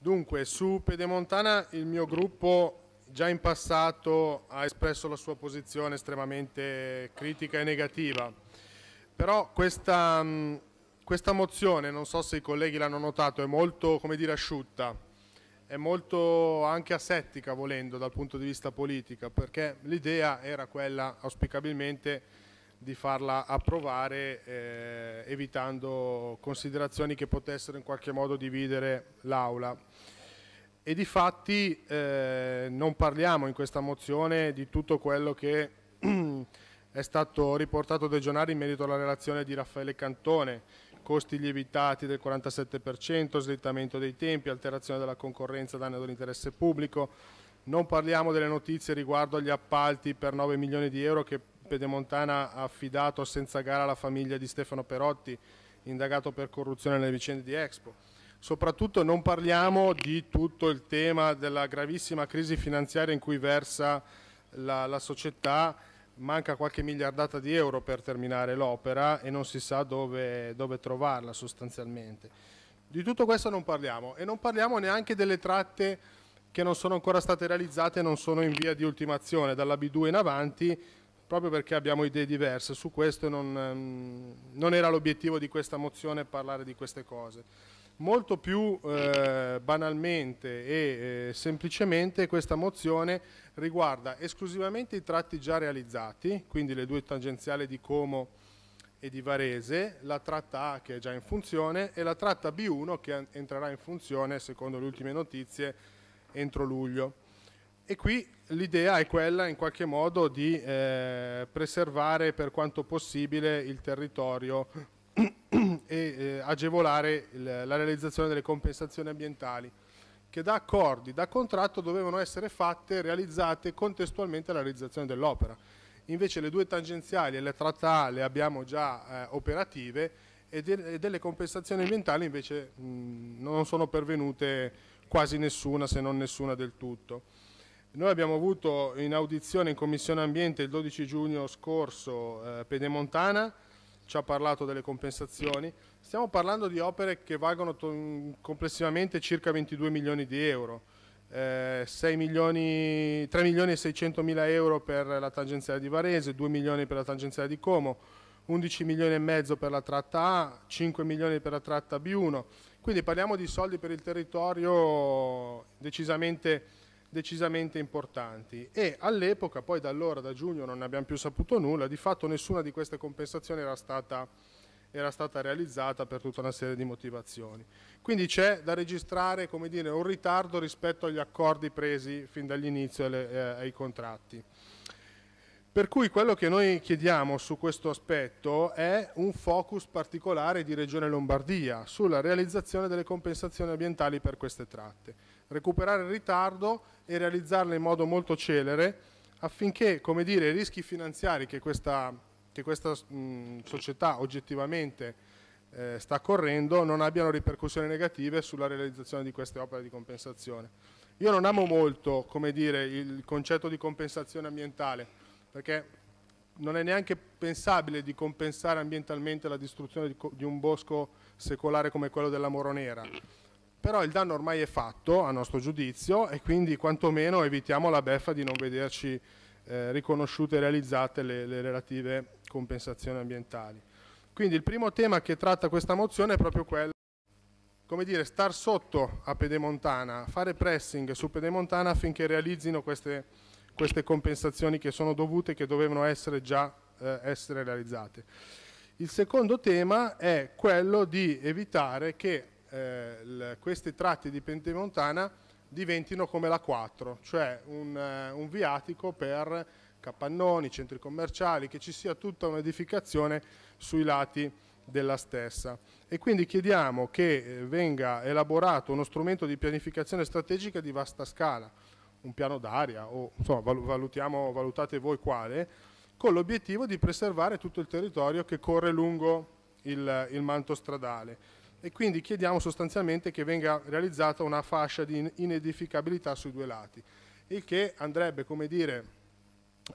Dunque, su Pedemontana il mio gruppo già in passato ha espresso la sua posizione estremamente critica e negativa, però questa, mm, questa mozione, non so se i colleghi l'hanno notato, è molto, come dire, asciutta, è molto anche asettica volendo dal punto di vista politico, perché l'idea era quella auspicabilmente di farla approvare eh, evitando considerazioni che potessero in qualche modo dividere l'Aula. E di fatti eh, non parliamo in questa mozione di tutto quello che è stato riportato dai giornali in merito alla relazione di Raffaele Cantone, costi lievitati del 47%, slittamento dei tempi, alterazione della concorrenza, danno dell'interesse pubblico, non parliamo delle notizie riguardo agli appalti per 9 milioni di euro che Pedemontana ha affidato senza gara la famiglia di Stefano Perotti, indagato per corruzione nelle vicende di Expo. Soprattutto non parliamo di tutto il tema della gravissima crisi finanziaria in cui versa la, la società, manca qualche miliardata di euro per terminare l'opera e non si sa dove, dove trovarla sostanzialmente. Di tutto questo non parliamo e non parliamo neanche delle tratte che non sono ancora state realizzate e non sono in via di ultimazione, dalla B2 in avanti proprio perché abbiamo idee diverse, su questo non, ehm, non era l'obiettivo di questa mozione parlare di queste cose. Molto più eh, banalmente e eh, semplicemente questa mozione riguarda esclusivamente i tratti già realizzati, quindi le due tangenziali di Como e di Varese, la tratta A che è già in funzione e la tratta B1 che entrerà in funzione, secondo le ultime notizie, entro luglio. E qui l'idea è quella in qualche modo di eh, preservare per quanto possibile il territorio e eh, agevolare il, la realizzazione delle compensazioni ambientali che da accordi, da contratto dovevano essere fatte, e realizzate contestualmente alla realizzazione dell'opera. Invece le due tangenziali e la tratta A le abbiamo già eh, operative e, de e, delle compensazioni ambientali invece mh, non sono pervenute quasi nessuna se non nessuna del tutto. Noi abbiamo avuto in audizione in Commissione Ambiente il 12 giugno scorso eh, Pedemontana, ci ha parlato delle compensazioni. Stiamo parlando di opere che valgono complessivamente circa 22 milioni di euro, eh, milioni, 3 milioni e 600 mila euro per la tangenziale di Varese, 2 milioni per la tangenziale di Como, 11 milioni e mezzo per la tratta A, 5 milioni per la tratta B1. Quindi parliamo di soldi per il territorio decisamente decisamente importanti e all'epoca, poi da allora, da giugno, non ne abbiamo più saputo nulla, di fatto nessuna di queste compensazioni era stata, era stata realizzata per tutta una serie di motivazioni. Quindi c'è da registrare dire, un ritardo rispetto agli accordi presi fin dall'inizio eh, ai contratti. Per cui quello che noi chiediamo su questo aspetto è un focus particolare di Regione Lombardia sulla realizzazione delle compensazioni ambientali per queste tratte, recuperare il ritardo e realizzarle in modo molto celere affinché dire, i rischi finanziari che questa, che questa mh, società oggettivamente eh, sta correndo non abbiano ripercussioni negative sulla realizzazione di queste opere di compensazione. Io non amo molto dire, il concetto di compensazione ambientale, perché non è neanche pensabile di compensare ambientalmente la distruzione di, un bosco secolare come quello della Moronera. Però il danno ormai è fatto, a nostro giudizio, e quindi quantomeno evitiamo la beffa di non vederci eh, riconosciute e realizzate le, le relative compensazioni ambientali. Quindi il primo tema che tratta questa mozione è proprio quello come dire, star sotto a Pedemontana, fare pressing su Pedemontana affinché realizzino queste queste compensazioni che sono dovute e che dovevano essere già eh, essere realizzate. Il secondo tema è quello di evitare che eh, questi tratti di Pentemontana diventino come la 4, cioè un, eh, un viatico per capannoni, centri commerciali, che ci sia tutta un'edificazione sui lati della stessa. E quindi chiediamo che eh, venga elaborato uno strumento di pianificazione strategica di vasta scala, un piano d'aria o insomma, valutiamo, valutate voi quale, con l'obiettivo di preservare tutto il territorio che corre lungo il, il manto stradale e quindi chiediamo sostanzialmente che venga realizzata una fascia di inedificabilità sui due lati, il che andrebbe come dire,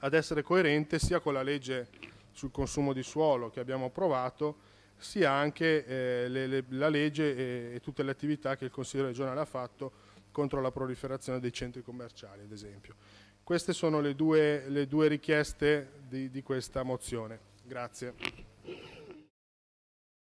ad essere coerente sia con la legge sul consumo di suolo che abbiamo approvato, sia anche eh, le, le, la legge e, e tutte le attività che il Consiglio regionale ha fatto contro la proliferazione dei centri commerciali, ad esempio. Queste sono le due, le due richieste di, di questa mozione. Grazie.